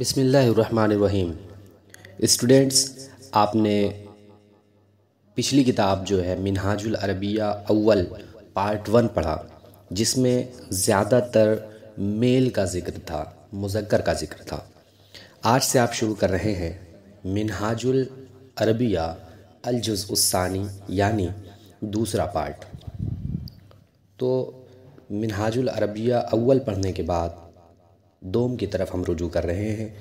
बिसमीम स्टूडेंट्स आपने पिछली किताब जो है मिनहाजुल अरबिया अव्वल पार्ट वन पढ़ा जिसमें ज़्यादातर मेल का जिक्र था मुजक्कर का जिक्र था आज से आप शुरू कर रहे हैं मिनहाजुल अरबिया अलजुज़ानी यानी दूसरा पार्ट तो मिनहाजुल अरबिया अव्वल पढ़ने के बाद दोम की तरफ हम रुजू कर रहे हैं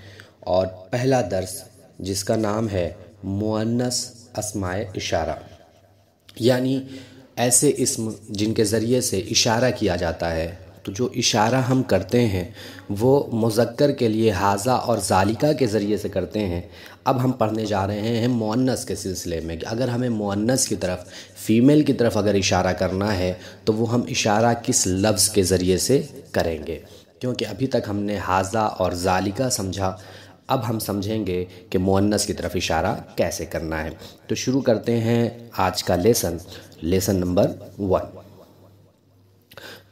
और पहला दर्स जिसका नाम है मुअन्नस असमाय इशारा यानी ऐसे इसम जिनके ज़रिए से इशारा किया जाता है तो जो इशारा हम करते हैं वो मुजक्कर के लिए हाजा और जालिका के ज़रिए से करते हैं अब हम पढ़ने जा रहे हैं मुअन्नस के सिलसिले में अगर हमें मुअन्नस की तरफ फ़ीमेल की तरफ अगर इशारा करना है तो वो हम इशारा किस लफ्ज़ के ज़रिए से करेंगे क्योंकि अभी तक हमने हाजा और जालिका समझा अब हम समझेंगे कि मुन्नस की तरफ इशारा कैसे करना है तो शुरू करते हैं आज का लेसन लेसन नंबर वन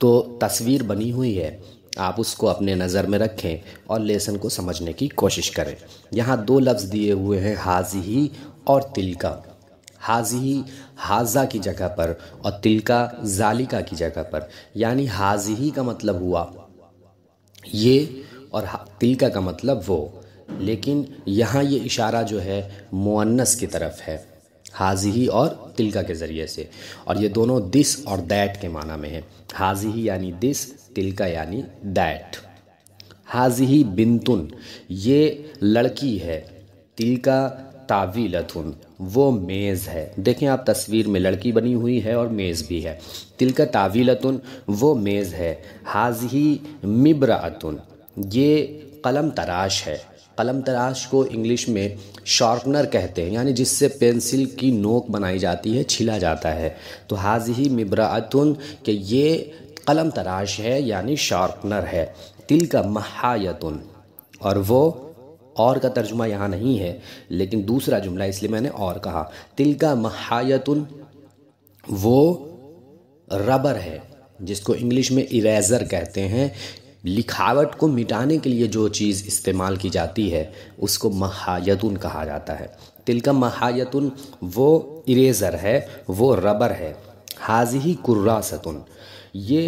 तो तस्वीर बनी हुई है आप उसको अपने नज़र में रखें और लेसन को समझने की कोशिश करें यहाँ दो लफ्ज़ दिए हुए हैं हाजी और तिलका हाजी हाजा की जगह पर और तिलका जालिका की जगह पर यानी हाजी ही का मतलब हुआ ये और तिलका का मतलब वो लेकिन यहाँ ये इशारा जो है मुअन्नस की तरफ है हाजी और तिलका के ज़रिए से और ये दोनों दिस और दैट के माना में है हाजी यानी दिस तिलका यानी दैट हाजी बिनतुन ये लड़की है तिलका तावीलतुन वो मेज़ है देखें आप तस्वीर में लड़की बनी हुई है और मेज़ भी है तिल का तावीलतुन वो मेज़ है हाजी मिब्रातुन ये कलम तराश है कलम तराश को इंग्लिश में शार्पनर कहते हैं यानी जिससे पेंसिल की नोक बनाई जाती है छिला जाता है तो हाजी मिब्रातुन कि ये कलम तराश है यानी शार्पनर है तिल का महायतुन और वो और का तर्जुमा यहाँ नहीं है लेकिन दूसरा जुमला इसलिए मैंने और कहा तिल का महायतुन वो रबर है जिसको इंग्लिश में इरेज़र कहते हैं लिखावट को मिटाने के लिए जो चीज़ इस्तेमाल की जाती है उसको महायतुन कहा जाता है तिल का महायतुन वो इरेज़र है वो रबर है हाजी ही सतुन ये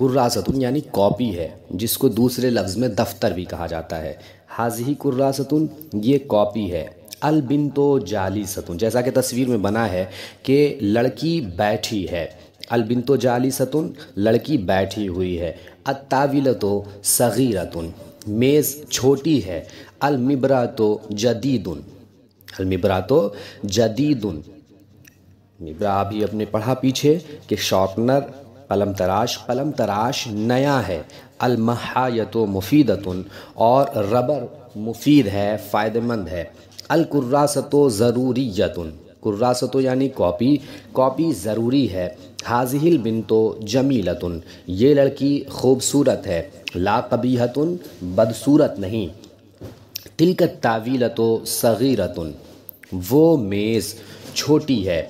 कुर्रासतुन यानी कॉपी है जिसको दूसरे लफ्ज़ में दफ्तर भी कहा जाता है हाजही कुर्रासतुन ये कॉपी है अल बिन तो जाली सतुन जैसा कि तस्वीर में बना है कि लड़की बैठी है अल बिन तो जाली सतुन लड़की बैठी हुई है अतावील तो सगीरतुन मेज़ छोटी है अलमिबरा तो जदीदुन अलमिबरा तो जदीदुन मिबरा अभी अपने पढ़ा पीछे कि शॉर्टनर कलम तराश कलम तराश नया है अलमहायत मुफीदतन और रबर मुफीद है फ़ायदेमंद है अलकुर्रासतो ज़रूरीयतन कुर्रासतो यानी कॉपी कॉपी ज़रूरी है हाजिल बिन तो जमीलतन ये लड़की खूबसूरत है लाकबीहतुन बदसूरत नहीं तिलक तावीलतो सगीरतन वो मेज़ छोटी है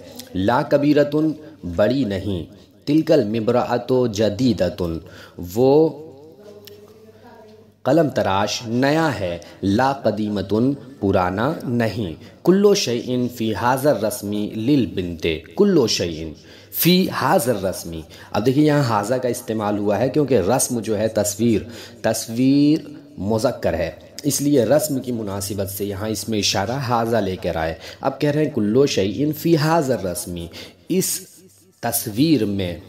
लाकबीरतन बड़ी नहीं तिलकल मबरात जदीदतुल वो कलम तराश नया है ला कदीमत पुराना नहीं कुल्लो शयन फ़ी हाज़र रस्मी लिल बिनते कुल्लो शयन फ़ी हाज़र रस्मी अब देखिए यहाँ हाजा का इस्तेमाल हुआ है क्योंकि रस्म जो है तस्वीर तस्वीर मुजक्कर है इसलिए रस्म की मुनासिबत से यहाँ इसमें इशारा हाजा लेकर आए अब कह रहे हैं कुल्लो शयन फ़ी हाज़र रस्मी इस तस्वीर में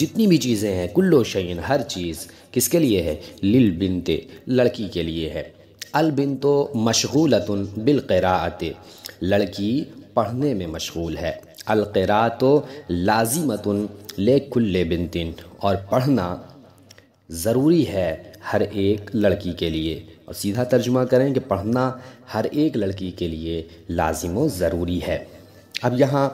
जितनी भी चीज़ें हैं कुल्लो शयन हर चीज़ किसके लिए है लिल बिनते लड़की के लिए है अल बिन तो मशगूलतन बिलक़रात लड़की पढ़ने में मशगूल है अलक़रा तो लाजिमतन ले कुल्ले बिनतिन और पढ़ना ज़रूरी है हर एक लड़की के लिए और सीधा तर्जुमा करें कि पढ़ना हर एक लड़की के लिए लाजिम ज़रूरी है अब यहाँ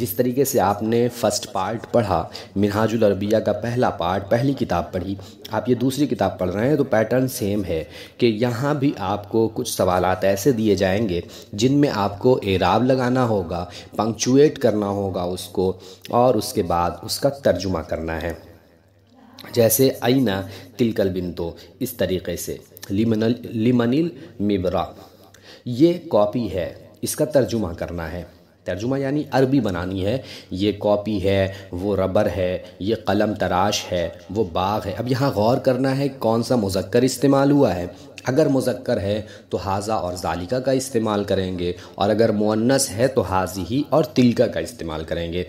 जिस तरीके से आपने फ़र्स्ट पार्ट पढ़ा मिनहाजुल अरबिया का पहला पार्ट पहली किताब पढ़ी आप ये दूसरी किताब पढ़ रहे हैं तो पैटर्न सेम है कि यहाँ भी आपको कुछ सवाल ऐसे दिए जाएंगे जिनमें आपको एराब लगाना होगा पंक्चुएट करना होगा उसको और उसके बाद उसका तर्जुमा करना है जैसे आईना तिलकल बिनतो इस तरीके से लिमनल लिमनिल मिबरा ये कॉपी है इसका तर्जुमा करना है तर्जुमा यानी अरबी बनानी है ये कॉपी है वो रबर है ये कलम तराश है वो बाग है अब यहाँ गौर करना है कौन सा मुजक्कर इस्तेमाल हुआ है अगर मुजक्कर है तो हाजा और जालिका का इस्तेमाल करेंगे और अगर मुअन्नस है तो हाजी ही और तिलका का इस्तेमाल करेंगे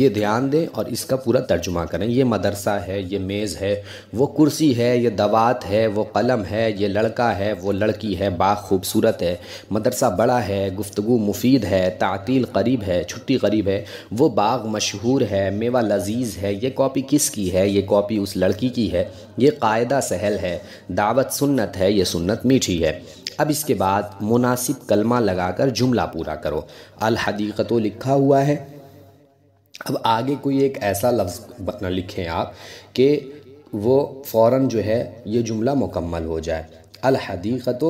ये ध्यान दें और इसका पूरा तर्जुमा करें ये मदरसा है ये मेज़ है वो कुर्सी है ये दवात है वो कलम है ये लड़का है वो लड़की है बाग खूबसूरत है मदरसा बड़ा है गुफ्तु मुफीद है तातील करीब है छुट्टी करीब है वो बाग मशहूर है मेवा लजीज है ये कॉपी किसकी है ये कॉपी उस लड़की की है ये कायदा सहल है दावत सुन्नत है ये सुन्नत मीठी है अब इसके बाद मुनासिब कलमा लगाकर जुमला पूरा करो अलहदीक़त लिखा हुआ है अब आगे कोई एक ऐसा लफ्ज़ लिखें आप कि वो फ़ौर जो है ये जुमला मुकम्मल हो जाए अलहदीक़त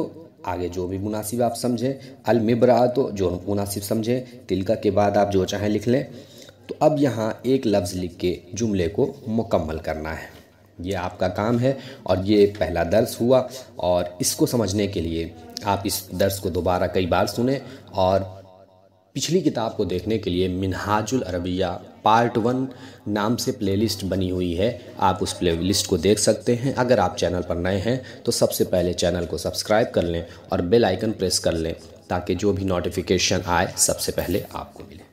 आगे जो भी मुनासिब आप समझें अलमिब्रा तो जो मुनासिब समझें तिलका के बाद आप जो चाहें लिख लें तो अब यहाँ एक लफ्ज़ लिख के जुमले को मुकम्मल करना है ये आपका काम है और ये पहला दर्स हुआ और इसको समझने के लिए आप इस दर्स को दोबारा कई बार सुने और पिछली किताब को देखने के लिए मिनहाजुल अरबिया पार्ट वन नाम से प्लेलिस्ट बनी हुई है आप उस प्लेलिस्ट को देख सकते हैं अगर आप चैनल पर नए हैं तो सबसे पहले चैनल को सब्सक्राइब कर लें और बेल आइकन प्रेस कर लें ताकि जो भी नोटिफिकेशन आए सबसे पहले आपको मिले